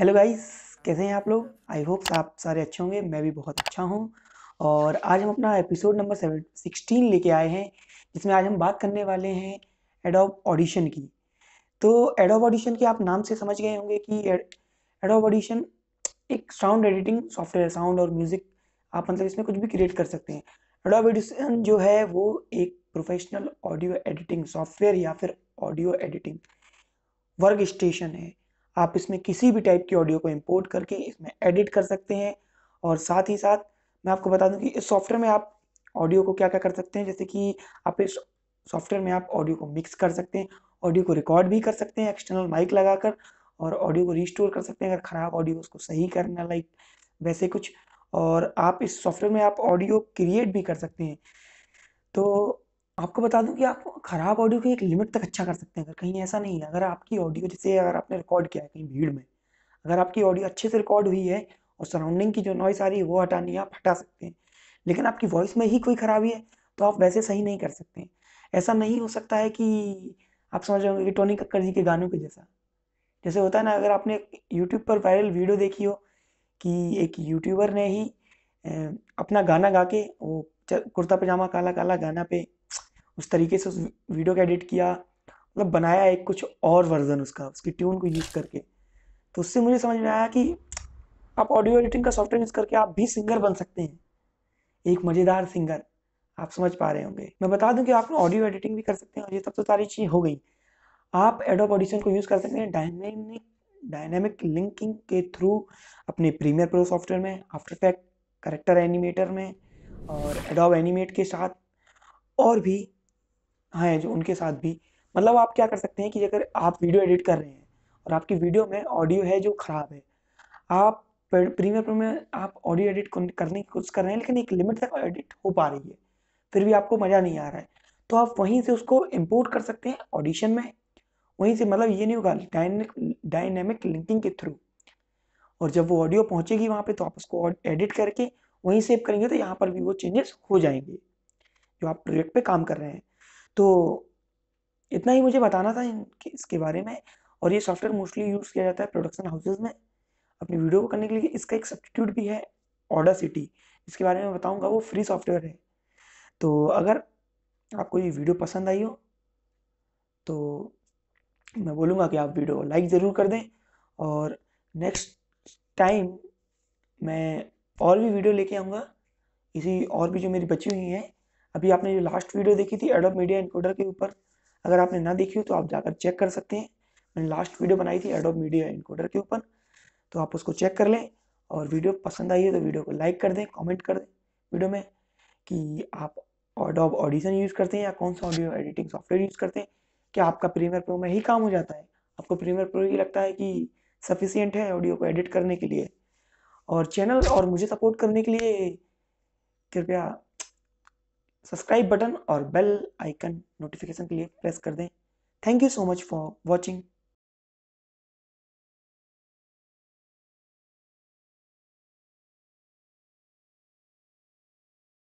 hello guys कैसे हैं आप लोग आई होप आप सारे अच्छे होंगे मैं भी बहुत अच्छा हूं और आज हम अपना एपिसोड नंबर सेवन सिक्सटीन लेके आए हैं जिसमें आज हम बात करने वाले हैं एडोब ऑडिशन की तो एडोब ऑडिशन के आप नाम से समझ गए होंगे कि एडोब ऑडिशन एक साउंड एडिटिंग सॉफ्टवेयर साउंड और म्यूज़िक आप मतलब इसमें कुछ भी क्रिएट कर सकते हैं एडोब ऑडिशन जो है वो एक प्रोफेशनल ऑडियो एडिटिंग सॉफ्टवेयर या फिर ऑडियो एडिटिंग वर्क स्टेशन है आप इसमें किसी भी टाइप की ऑडियो को इंपोर्ट करके इसमें एडिट कर सकते हैं और साथ ही साथ मैं आपको बता दूं कि इस सॉफ्टवेयर में आप ऑडियो को क्या क्या कर सकते हैं जैसे कि आप इस सॉफ्टवेयर में आप ऑडियो को मिक्स कर सकते हैं ऑडियो को रिकॉर्ड भी कर सकते हैं एक्सटर्नल माइक लगाकर और ऑडियो को रिस्टोर कर सकते हैं अगर ख़राब ऑडियो उसको सही करना लाइक वैसे कुछ और आप इस सॉफ्टवेयर में आप ऑडियो क्रिएट भी कर सकते हैं तो आपको बता दूं कि आप ख़राब ऑडियो को एक लिमिट तक अच्छा कर सकते हैं अगर कहीं ऐसा नहीं है अगर आपकी ऑडियो जैसे अगर आपने रिकॉर्ड किया है कहीं भीड़ में अगर आपकी ऑडियो अच्छे से रिकॉर्ड हुई है और सराउंडिंग की जो नॉइस आ रही है वो हटानी है आप हटा सकते हैं लेकिन आपकी वॉइस में ही कोई ख़राबी है तो आप वैसे सही नहीं कर सकते ऐसा नहीं हो सकता है कि आप समझ रहे हो कि टोनी कक्कर जी के गानों के जैसा जैसे होता है ना अगर आपने यूट्यूब पर वायरल वीडियो देखी हो कि एक यूट्यूबर ने ही अपना गाना गा के वो कुर्ता पजामा काला काला गाना पे उस तरीके से उस वीडियो को एडिट किया मतलब बनाया एक कुछ और वर्जन उसका उसकी ट्यून को यूज़ करके तो उससे मुझे समझ में आया कि आप ऑडियो एडिटिंग का सॉफ्टवेयर यूज़ करके आप भी सिंगर बन सकते हैं एक मज़ेदार सिंगर आप समझ पा रहे होंगे मैं बता दूं कि आप ऑडियो एडिटिंग भी कर सकते हैं और ये सब तो सारी चीज़ हो गई आप एडोब ऑडिशन को यूज़ कर सकते हैं डायनेमिक डायनेमिक लिंकिंग के थ्रू अपने प्रीमियर प्रो सॉफ्टवेयर में आफ्टर इफेक्ट करेक्टर एनिमेटर में और एडोब एनिमेट के साथ और भी हाँ, हैं जो उनके साथ भी मतलब आप क्या कर सकते हैं कि अगर आप वीडियो एडिट कर रहे हैं और आपकी वीडियो में ऑडियो है जो ख़राब है आप प्रीमियर प्रो में आप ऑडियो एडिट करने की कोशिश कर रहे हैं लेकिन एक लिमिट तक एडिट हो पा रही है फिर भी आपको मज़ा नहीं आ रहा है तो आप वहीं से उसको इम्पोर्ट कर सकते हैं ऑडिशन में वहीं से मतलब ये नहीं होगा डायनेमिक डायनेमिक लिंकिंग के थ्रू और जब वो ऑडियो पहुंचेगी वहाँ पे तो आप उसको एडिट करके वहीं सेव करेंगे तो यहाँ पर भी वो चेंजेस हो जाएंगे जो आप प्रोजेक्ट पे काम कर रहे हैं तो इतना ही मुझे बताना था इनके इसके बारे में और ये सॉफ्टवेयर मोस्टली यूज़ किया जाता है प्रोडक्शन हाउसेज में अपनी वीडियो को करने के लिए इसका एक सब्सटीट्यूट भी है ऑडा सिटी इसके बारे में बताऊंगा वो फ्री सॉफ्टवेयर है तो अगर आपको ये वीडियो पसंद आई हो तो मैं बोलूँगा कि आप वीडियो लाइक ज़रूर कर दें और नेक्स्ट टाइम मैं और भी वीडियो लेके आऊँगा इसी और भी जो मेरी बची हुई हैं अभी आपने जो लास्ट वीडियो देखी थी एडोब मीडिया इनकोडर के ऊपर अगर आपने ना देखी हो तो आप जाकर चेक कर सकते हैं मैंने लास्ट वीडियो बनाई थी एडोब मीडिया इनकोडर के ऊपर तो आप उसको चेक कर लें और वीडियो पसंद आई है तो वीडियो को लाइक कर दें कॉमेंट कर दें वीडियो में कि आप ऑडोब ऑडिशन यूज़ करते हैं या कौन सा ऑडियो एडिटिंग सॉफ्टवेयर यूज़ करते हैं क्या आपका प्रीमियर प्रो में ही काम हो जाता है आपको प्रीमियर प्रो ही लगता है कि सफिशियंट है ऑडियो को एडिट करने के लिए और चैनल और मुझे सपोर्ट करने के लिए कृपया सब्सक्राइब बटन और बेल आइकन नोटिफिकेशन के लिए प्रेस कर दें thank you so much for watching